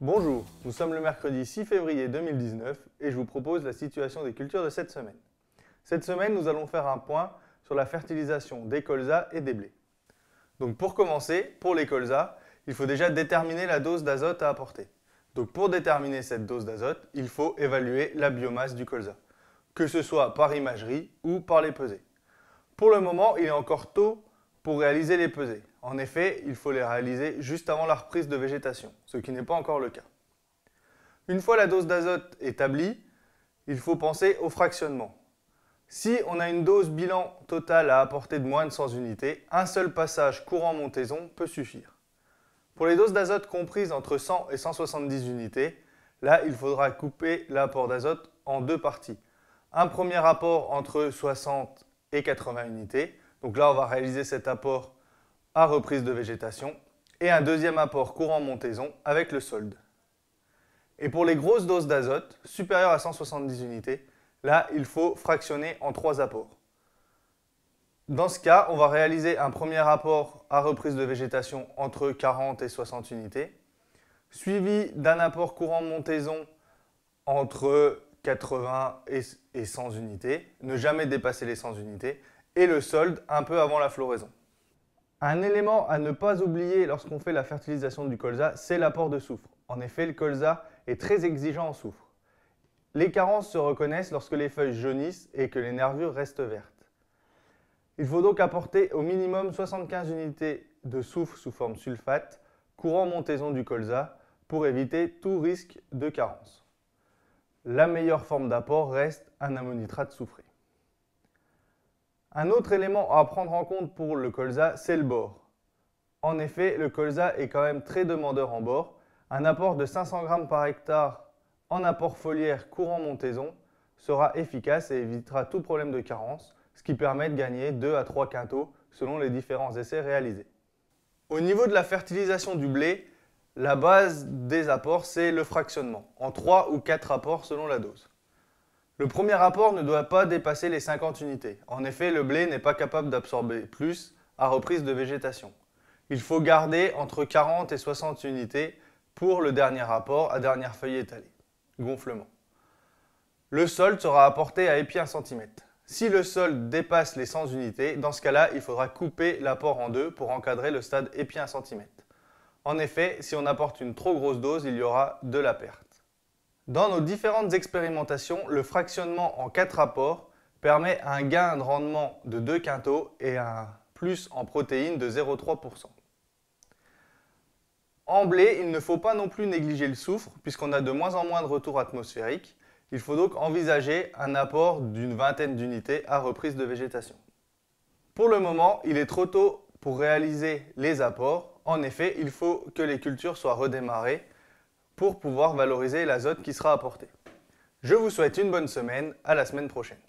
Bonjour, nous sommes le mercredi 6 février 2019 et je vous propose la situation des cultures de cette semaine. Cette semaine, nous allons faire un point sur la fertilisation des colzas et des blés. Donc pour commencer, pour les colzas, il faut déjà déterminer la dose d'azote à apporter. Donc pour déterminer cette dose d'azote, il faut évaluer la biomasse du colza, que ce soit par imagerie ou par les pesées. Pour le moment, il est encore tôt pour réaliser les pesées. En effet, il faut les réaliser juste avant la reprise de végétation, ce qui n'est pas encore le cas. Une fois la dose d'azote établie, il faut penser au fractionnement. Si on a une dose bilan totale à apporter de moins de 100 unités, un seul passage courant-montaison peut suffire. Pour les doses d'azote comprises entre 100 et 170 unités, là il faudra couper l'apport d'azote en deux parties. Un premier apport entre 60 et 80 unités, donc là, on va réaliser cet apport à reprise de végétation et un deuxième apport courant montaison avec le solde. Et pour les grosses doses d'azote, supérieures à 170 unités, là, il faut fractionner en trois apports. Dans ce cas, on va réaliser un premier apport à reprise de végétation entre 40 et 60 unités, suivi d'un apport courant montaison entre 80 et 100 unités, ne jamais dépasser les 100 unités, et le solde un peu avant la floraison. Un élément à ne pas oublier lorsqu'on fait la fertilisation du colza, c'est l'apport de soufre. En effet, le colza est très exigeant en soufre. Les carences se reconnaissent lorsque les feuilles jaunissent et que les nervures restent vertes. Il faut donc apporter au minimum 75 unités de soufre sous forme sulfate, courant montaison du colza, pour éviter tout risque de carence. La meilleure forme d'apport reste un ammonitrate soufré. Un autre élément à prendre en compte pour le colza, c'est le bord. En effet, le colza est quand même très demandeur en bord. Un apport de 500 g par hectare en apport foliaire courant montaison sera efficace et évitera tout problème de carence, ce qui permet de gagner 2 à 3 quintaux selon les différents essais réalisés. Au niveau de la fertilisation du blé, la base des apports, c'est le fractionnement, en 3 ou 4 apports selon la dose. Le premier apport ne doit pas dépasser les 50 unités. En effet, le blé n'est pas capable d'absorber plus à reprise de végétation. Il faut garder entre 40 et 60 unités pour le dernier rapport à dernière feuille étalée. Gonflement. Le solde sera apporté à épi 1 cm. Si le solde dépasse les 100 unités, dans ce cas-là, il faudra couper l'apport en deux pour encadrer le stade épi 1 cm. En effet, si on apporte une trop grosse dose, il y aura de la perte. Dans nos différentes expérimentations, le fractionnement en quatre apports permet un gain de rendement de 2 quintaux et un plus en protéines de 0,3%. En blé, il ne faut pas non plus négliger le soufre puisqu'on a de moins en moins de retour atmosphérique. Il faut donc envisager un apport d'une vingtaine d'unités à reprise de végétation. Pour le moment, il est trop tôt pour réaliser les apports. En effet, il faut que les cultures soient redémarrées pour pouvoir valoriser l'azote qui sera apporté. Je vous souhaite une bonne semaine, à la semaine prochaine.